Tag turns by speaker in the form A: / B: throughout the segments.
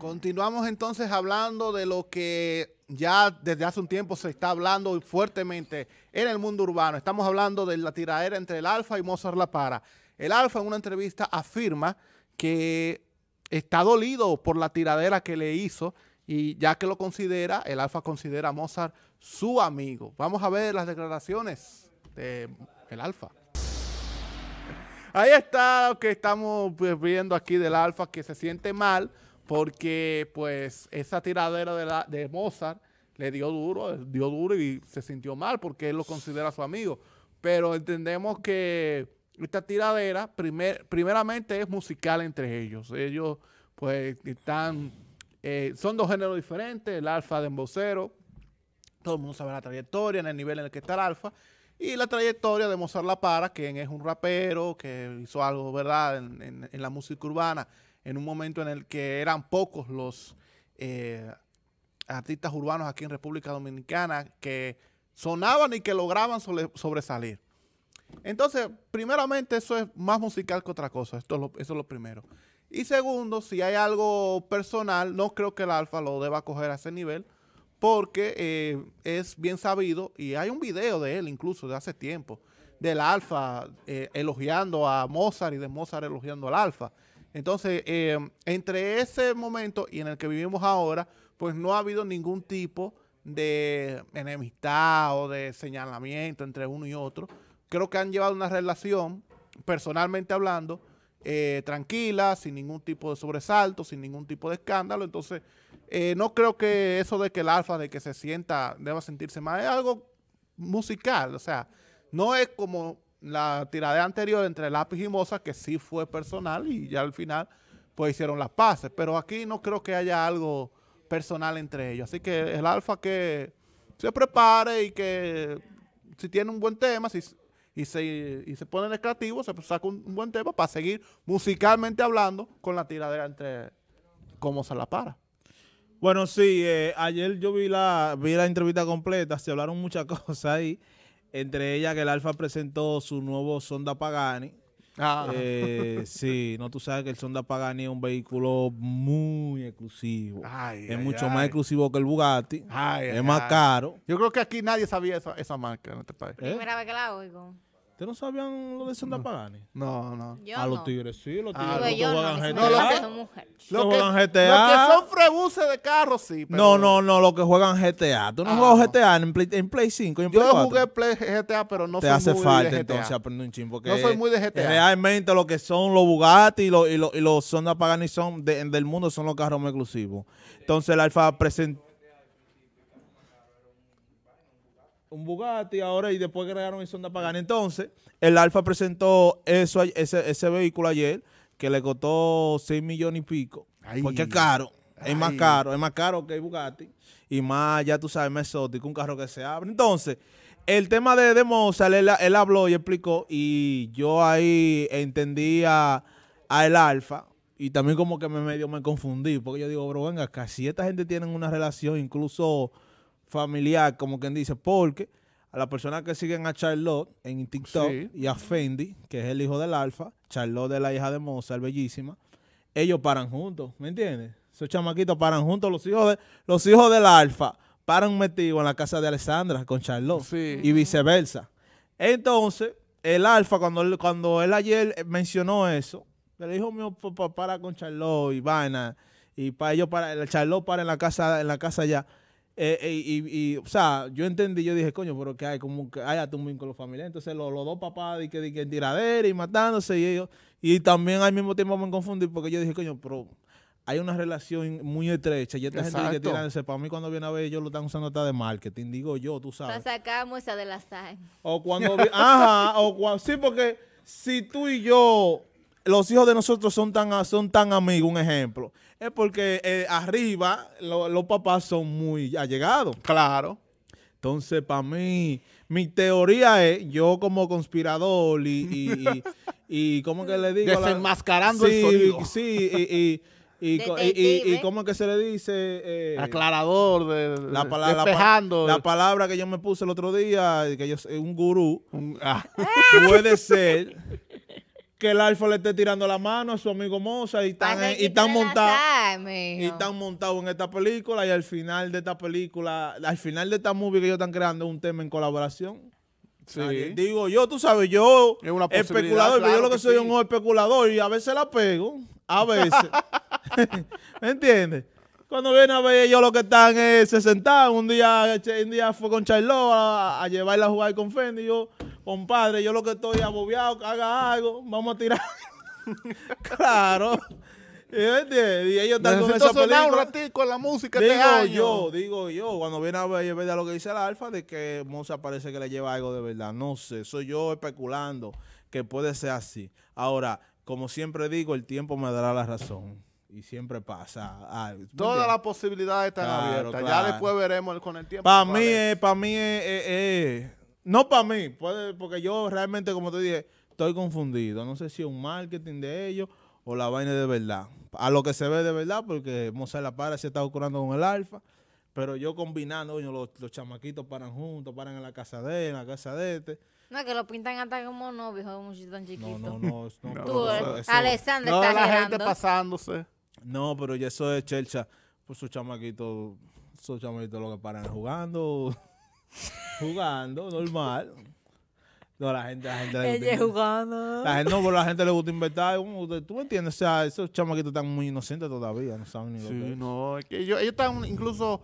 A: Continuamos entonces hablando de lo que ya desde hace un tiempo se está hablando fuertemente en el mundo urbano. Estamos hablando de la tiradera entre el Alfa y Mozart La Para. El Alfa en una entrevista afirma que está dolido por la tiradera que le hizo y ya que lo considera, el Alfa considera a Mozart su amigo. Vamos a ver las declaraciones de el Alfa. Ahí está lo que estamos pues, viendo aquí del Alfa que se siente mal porque pues esa tiradera de, de Mozart le dio duro, dio duro y se sintió mal porque él lo considera su amigo. Pero entendemos que esta tiradera, primer, primeramente, es musical entre ellos. Ellos, pues, están, eh, son dos géneros diferentes, el alfa de embocero, todo el mundo sabe la trayectoria, en el nivel en el que está el alfa, y la trayectoria de Mozart La Para, quien es un rapero, que hizo algo, ¿verdad?, en la música urbana en un momento en el que eran pocos los eh, artistas urbanos aquí en República Dominicana que sonaban y que lograban sobresalir. Entonces, primeramente, eso es más musical que otra cosa. Esto es lo, eso es lo primero. Y segundo, si hay algo personal, no creo que el Alfa lo deba coger a ese nivel, porque eh, es bien sabido, y hay un video de él incluso de hace tiempo, del Alfa eh, elogiando a Mozart y de Mozart elogiando al Alfa. Entonces, eh, entre ese momento y en el que vivimos ahora, pues no ha habido ningún tipo de enemistad o de señalamiento entre uno y otro. Creo que han llevado una relación, personalmente hablando, eh, tranquila, sin ningún tipo de sobresalto, sin ningún tipo de escándalo. Entonces, eh, no creo que eso de que el alfa, de que se sienta, deba sentirse mal, es algo musical. O sea, no es como la tirada anterior entre Lápiz y Moza, que sí fue personal y ya al final pues hicieron las paces. Pero aquí no creo que haya algo personal entre ellos. Así que el Alfa que se prepare y que si tiene un buen tema, si, y se, y se pone creativo se saca un, buen tema para seguir musicalmente hablando con la tiradera entre cómo se la para.
B: Bueno, sí, eh, ayer yo vi la, vi la entrevista completa, se hablaron muchas cosas ahí. Entre ellas que el Alfa presentó su nuevo Sonda Pagani. Ah. Eh, sí, no tú sabes que el Sonda Pagani es un vehículo muy
A: exclusivo. es mucho más exclusivo que el Bugatti. es más caro. Yo creo que aquí nadie sabía esa, marca en este Primera vez que la oigo. ¿Ustedes no sabían lo de Sonda Pagani? No, no. a los tigres, sí, los ah, tigres. Pues no, GTA. No, los que son mujeres. Los que, que son frebuses de carro, sí. No,
B: no, no, los que juegan GTA. Tú no ah, juegas GTA en Play, en Play 5. En Play yo jugué
A: Play GTA, pero no Te soy hace muy falta, de GTA. entonces
B: aprender un chingo. no soy muy de GTA. Realmente lo que son los Bugatti y los, y los, Pagani son del mundo son los carros más exclusivos. Entonces el Alfa presentó un Bugatti ahora y después agregaron el Sonda Pagana. Entonces, el Alfa presentó eso, ese, ese vehículo ayer que le costó 6 millones y pico. porque es caro. Es más caro. Es más caro que el Bugatti. Y más, ya tú sabes, más exótico, un carro que se abre. Entonces, el tema de, de Mozart, él, habló y explicó. Y yo ahí entendí a, el Alfa. Y también como que me medio me confundí. Porque yo digo, bro, venga casi esta gente tienen una relación incluso familiar, como quien dice, porque a las personas que siguen a Charlotte en TikTok y a Fendi, que es el hijo del Alfa, Charlotte de la hija de Mozart, bellísima, ellos paran juntos, ¿me entiendes? Esos chamaquitos paran juntos, los hijos de, los hijos del Alfa paran metidos en la casa de Alessandra con Charlotte y viceversa. Entonces, el Alfa, cuando, él, cuando ayer mencionó eso, el hijo mío, para con Charlotte y vaina, y para ellos, para, el Charlotte para en la casa, en la casa ya. Eh, eh, y, o sea, yo entendí, yo dije, coño, pero que hay como que hay hasta un vínculo familiar. Entonces, los, dos papás, y que, tiradera y matándose, y ellos. Y también al mismo tiempo me confundí porque yo dije, coño, pero hay una relación muy estrecha. Y esta Exacto. gente que para mí cuando viene a ver, ellos lo están usando hasta de marketing. Digo yo, tú sabes.
A: sacamos esa de la
B: O cuando. ajá, o cuando. Sí, porque si tú y yo los hijos de nosotros son tan, son tan amigos, un ejemplo, es porque eh, arriba los papás son muy allegados. Claro. Entonces, para mí, mi teoría es, yo como conspirador y, y, ¿cómo que le digo? Desenmascarando sí, el Sí, y, y y, cómo que se le dice eh, aclarador de, la, palabra despejando. La, palabra que yo me puse el otro día que yo un gurú ah. puede ser que el Alfa le esté tirando la mano a su amigo Moza y están, están montados están montados en esta película y al final de esta película, al final de esta movie que ellos están creando un tema en colaboración. Sí. digo yo, tú sabes, yo es especulador, yo lo que, soy es un especulador y a veces la pego, a veces. ¿Me ¿Entiendes? Cuando viene a ver ellos lo que están es eh, se un día, un día fue con Charlo a, a llevarla a jugar con Fendi y yo compadre, yo lo que estoy abobiado, haga algo, vamos a tirar. claro. Y ellos están con esa un
A: ratico la música este digo yo,
B: digo yo, cuando viene a ver, lo que dice la alfa, de que moza parece que le lleva algo de verdad. No sé, soy yo especulando que puede ser así. Ahora, como siempre digo, el tiempo me dará la razón. Y siempre pasa. Todas las
A: posibilidades están abiertas. Ya después veremos con el tiempo. Para
B: mí, para mí es no para mí, porque yo realmente, como te dije, estoy confundido. No sé si es un marketing de ellos o la vaina de verdad. A lo que se ve de verdad, porque Mozart La Para se está ocurriendo con el Alfa. Pero yo combinando, los, chamaquitos paran juntos, paran en la casa de él, en la casa de este.
A: No, que lo pintan hasta como novios, un tan chiquito. No, no, no. Eh, no, no la gente pasándose.
B: No, pero eso es chelcha. Pues sus chamaquitos, sus chamaquitos lo que paran jugando. Jugando, normal. No, la gente, la gente Ella jugando. La gente, no, pero la gente le gusta inventar. Tú me entiendes, o sea, esos chamaquitos están muy inocentes todavía, no saben ni lo sí, que no, es que ellos, ellos están incluso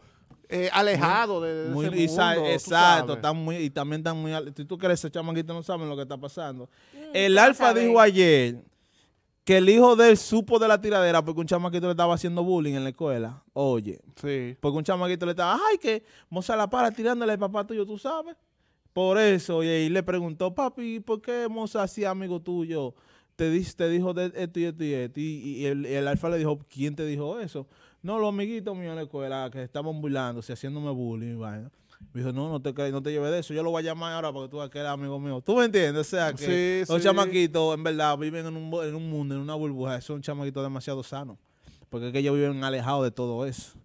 B: eh, alejados
A: de, de muy, ese mundo, Exacto,
B: están muy, y también están muy... Si tú crees, esos chamaquitos no saben lo que está pasando. Mm, El Alfa dijo ayer que el hijo de él supo de la tiradera porque un chamaquito le estaba haciendo bullying en la escuela. Oye. Sí. Porque un chamaquito le estaba, ay, que Moza la para tirándole al papá tuyo, tú sabes. Por eso, y ahí le preguntó, papi, ¿por qué Moza hacía amigo tuyo? Te, dijo de esto y esto y esto. Y, el, alfa le dijo, ¿quién te dijo eso? No, los amiguitos míos en la escuela que estaban burlándose, haciéndome bullying y vaina. Me dijo, no, no te, no te lleves de eso. Yo lo voy a llamar ahora porque tú vas a quedar amigo mío. ¿Tú me entiendes? O sea, que los chamaquitos, en verdad, viven en un, mundo, en una burbuja. Son chamaquitos demasiado sano Porque que ellos viven alejados de todo eso.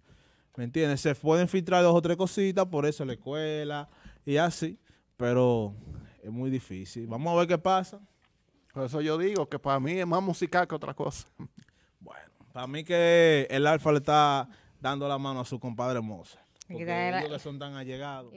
B: ¿Me entiendes? Se pueden filtrar dos o tres cositas, por eso la escuela y así. Pero es muy difícil. Vamos a ver qué pasa. Por eso yo digo que para mí es más musical que otra cosa. Bueno, para mí que el Alfa le está dando la mano a su compadre Mozart. Porque ellos que son tan allegados.